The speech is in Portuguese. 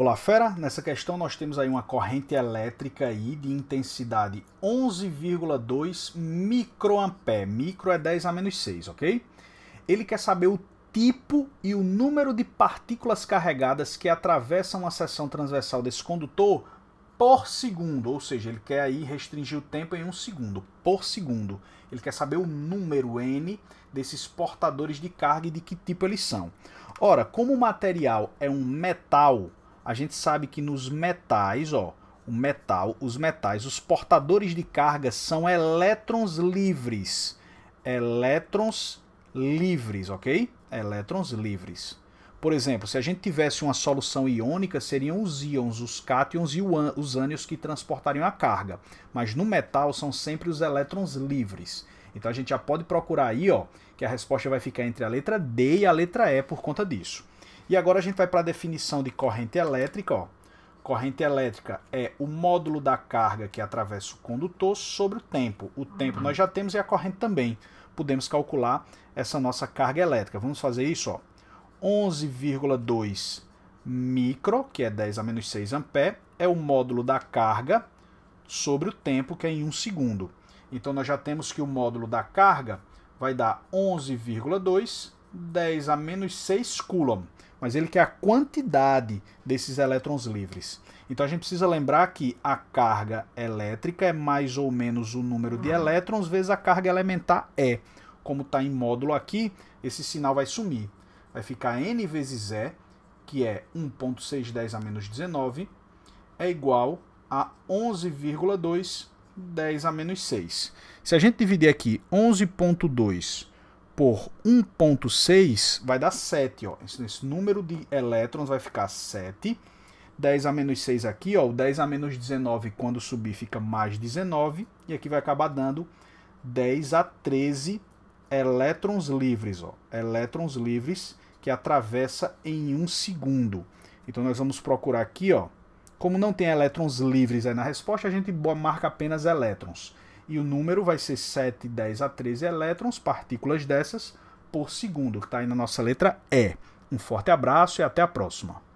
Olá, fera. Nessa questão nós temos aí uma corrente elétrica aí de intensidade 11,2 microampere. Micro é 10 a menos 6, ok? Ele quer saber o tipo e o número de partículas carregadas que atravessam a seção transversal desse condutor por segundo, ou seja, ele quer aí restringir o tempo em um segundo, por segundo. Ele quer saber o número N desses portadores de carga e de que tipo eles são. Ora, como o material é um metal, a gente sabe que nos metais, ó, o metal, os metais, os portadores de carga são elétrons livres. Elétrons livres, ok? Elétrons livres. Por exemplo, se a gente tivesse uma solução iônica, seriam os íons, os cátions e os ânions que transportariam a carga. Mas no metal são sempre os elétrons livres. Então a gente já pode procurar aí, ó, que a resposta vai ficar entre a letra D e a letra E por conta disso. E agora a gente vai para a definição de corrente elétrica. Ó. Corrente elétrica é o módulo da carga que atravessa o condutor sobre o tempo. O tempo nós já temos e a corrente também. Podemos calcular essa nossa carga elétrica. Vamos fazer isso. 11,2 micro, que é 10 a menos 6 ampere, é o módulo da carga sobre o tempo, que é em 1 um segundo. Então nós já temos que o módulo da carga vai dar 11,2 10 a menos 6 Coulomb, mas ele quer a quantidade desses elétrons livres. Então a gente precisa lembrar que a carga elétrica é mais ou menos o número de elétrons vezes a carga elementar E. Como está em módulo aqui, esse sinal vai sumir. Vai ficar N vezes E, que é 1.610 a menos 19, é igual a 11,2 10 a menos 6. Se a gente dividir aqui 11.2 por 1.6 vai dar 7, ó. Esse, esse, número de elétrons vai ficar 7. 10 a menos 6 aqui, ó. O 10 a menos 19 quando subir fica mais 19. E aqui vai acabar dando 10 a 13 elétrons livres, ó. Elétrons livres que atravessa em um segundo. Então nós vamos procurar aqui, ó. Como não tem elétrons livres aí na resposta, a gente marca apenas elétrons e o número vai ser 7, 10 a 13 elétrons, partículas dessas, por segundo, que está aí na nossa letra E. Um forte abraço e até a próxima.